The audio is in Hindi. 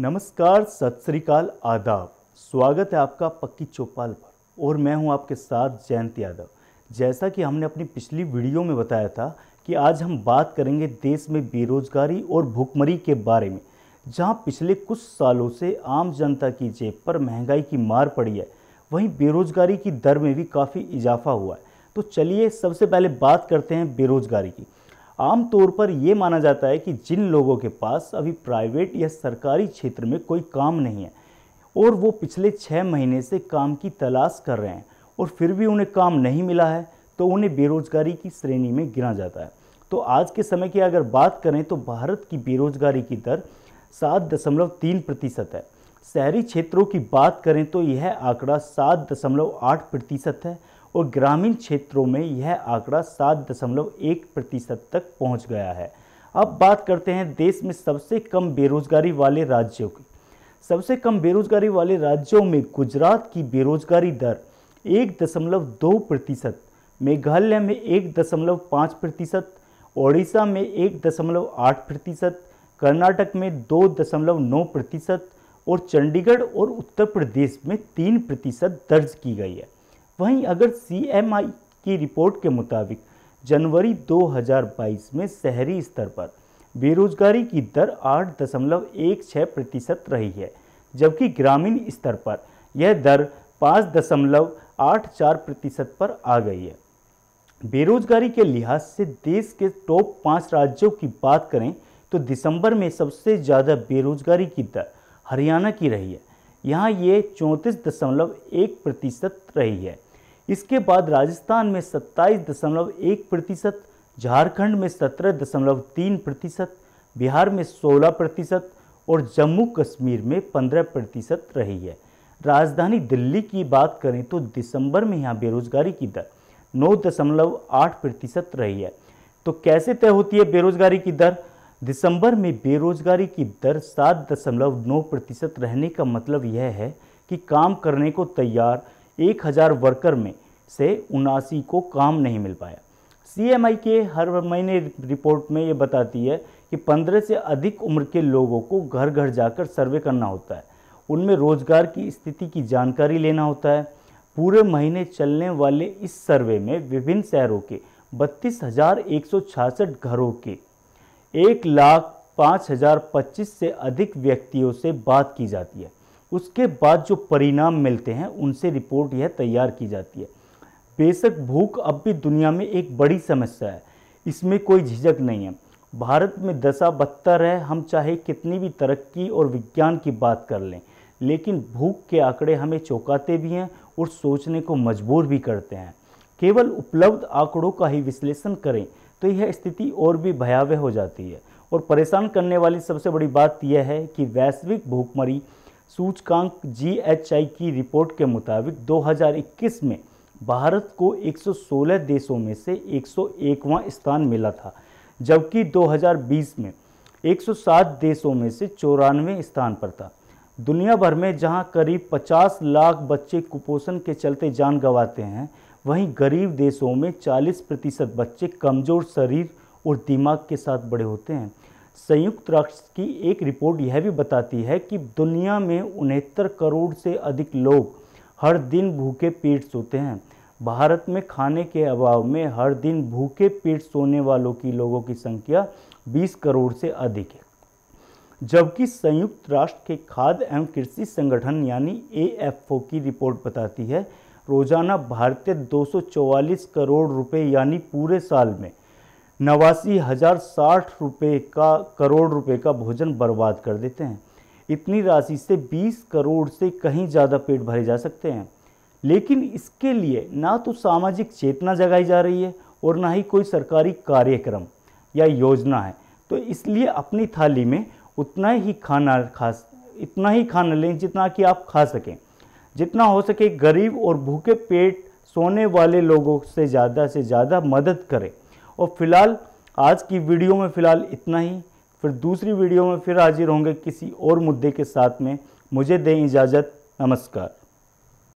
नमस्कार सत श्रीकाल आदाब स्वागत है आपका पक्की चौपाल पर और मैं हूं आपके साथ जयंत यादव जैसा कि हमने अपनी पिछली वीडियो में बताया था कि आज हम बात करेंगे देश में बेरोजगारी और भुखमरी के बारे में जहां पिछले कुछ सालों से आम जनता की जेब पर महंगाई की मार पड़ी है वहीं बेरोजगारी की दर में भी काफ़ी इजाफा हुआ है तो चलिए सबसे पहले बात करते हैं बेरोजगारी की आमतौर पर यह माना जाता है कि जिन लोगों के पास अभी प्राइवेट या सरकारी क्षेत्र में कोई काम नहीं है और वो पिछले छः महीने से काम की तलाश कर रहे हैं और फिर भी उन्हें काम नहीं मिला है तो उन्हें बेरोजगारी की श्रेणी में गिना जाता है तो आज के समय की अगर बात करें तो भारत की बेरोजगारी की दर सात दशमलव तीन प्रतिशत है शहरी क्षेत्रों की बात करें तो यह आंकड़ा सात दशमलव आठ प्रतिशत है और ग्रामीण क्षेत्रों में यह आंकड़ा सात दशमलव एक प्रतिशत तक पहुंच गया है अब बात करते हैं देश में सबसे कम बेरोजगारी वाले राज्यों की सबसे कम बेरोजगारी वाले राज्यों में गुजरात की बेरोजगारी दर एक दशमलव दो प्रतिशत मेघालय में एक दशमलव पाँच प्रतिशत ओडिशा में एक दशमलव आठ प्रतिशत कर्नाटक में दो दशमलव नौ प्रतिशत और चंडीगढ़ और उत्तर प्रदेश में तीन प्रतिशत दर्ज की गई है वहीं अगर सीएमआई की रिपोर्ट के मुताबिक जनवरी 2022 में शहरी स्तर पर बेरोजगारी की दर आठ दशमलव एक छः प्रतिशत रही है जबकि ग्रामीण स्तर पर यह दर पाँच दशमलव आठ चार प्रतिशत पर आ गई है बेरोजगारी के लिहाज से देश के टॉप पाँच राज्यों की बात करें तो दिसंबर में सबसे ज़्यादा बेरोजगारी की दर हरियाणा की रही है यहाँ ये चौंतीस दशमलव एक प्रतिशत रही है इसके बाद राजस्थान में सत्ताईस दशमलव एक प्रतिशत झारखंड में सत्रह दशमलव तीन प्रतिशत बिहार में सोलह प्रतिशत और जम्मू कश्मीर में पंद्रह प्रतिशत रही है राजधानी दिल्ली की बात करें तो दिसंबर में यहाँ बेरोजगारी की दर नौ दशमलव आठ प्रतिशत रही है तो कैसे तय होती है बेरोजगारी की दर दिसंबर में बेरोजगारी की दर सात दशमलव नौ प्रतिशत रहने का मतलब यह है कि काम करने को तैयार एक हज़ार वर्कर में से उनासी को काम नहीं मिल पाया सी के हर महीने रिपोर्ट में ये बताती है कि 15 से अधिक उम्र के लोगों को घर घर जाकर सर्वे करना होता है उनमें रोजगार की स्थिति की जानकारी लेना होता है पूरे महीने चलने वाले इस सर्वे में विभिन्न शहरों के बत्तीस हज़ार एक सौ छियासठ घरों के एक लाख पाँच हज़ार पच्चीस से अधिक व्यक्तियों से बात की जाती है उसके बाद जो परिणाम मिलते हैं उनसे रिपोर्ट यह तैयार की जाती है बेशक भूख अब भी दुनिया में एक बड़ी समस्या है इसमें कोई झिझक नहीं है भारत में दशा बदतर है हम चाहे कितनी भी तरक्की और विज्ञान की बात कर लें लेकिन भूख के आंकड़े हमें चौंकाते भी हैं और सोचने को मजबूर भी करते हैं केवल उपलब्ध आंकड़ों का ही विश्लेषण करें तो यह स्थिति और भी भयावह हो जाती है और परेशान करने वाली सबसे बड़ी बात यह है कि वैश्विक भूखमरी सूचकांक जी की रिपोर्ट के मुताबिक 2021 में भारत को 116 देशों में से 101वां स्थान मिला था जबकि 2020 में 107 देशों में से चौरानवे स्थान पर था दुनिया भर में जहां करीब 50 लाख बच्चे कुपोषण के चलते जान गंवाते हैं वहीं गरीब देशों में 40 प्रतिशत बच्चे कमज़ोर शरीर और दिमाग के साथ बड़े होते हैं संयुक्त राष्ट्र की एक रिपोर्ट यह भी बताती है कि दुनिया में उनहत्तर करोड़ से अधिक लोग हर दिन भूखे पेट सोते हैं भारत में खाने के अभाव में हर दिन भूखे पेट सोने वालों की लोगों की संख्या 20 करोड़ से अधिक है जबकि संयुक्त राष्ट्र के खाद्य एवं कृषि संगठन यानी ए की रिपोर्ट बताती है रोजाना भारतीय 244 करोड़ रुपए यानी पूरे साल में नवासी हज़ार साठ रुपये का करोड़ रुपए का भोजन बर्बाद कर देते हैं इतनी राशि से 20 करोड़ से कहीं ज़्यादा पेट भरे जा सकते हैं लेकिन इसके लिए ना तो सामाजिक चेतना जगाई जा रही है और ना ही कोई सरकारी कार्यक्रम या योजना है तो इसलिए अपनी थाली में उतना ही खाना खा इतना ही खाना लें जितना कि आप खा सकें जितना हो सके गरीब और भूखे पेट सोने वाले लोगों से ज़्यादा से ज़्यादा मदद करें और फिलहाल आज की वीडियो में फ़िलहाल इतना ही फिर दूसरी वीडियो में फिर हाजिर होंगे किसी और मुद्दे के साथ में मुझे दें इजाज़त नमस्कार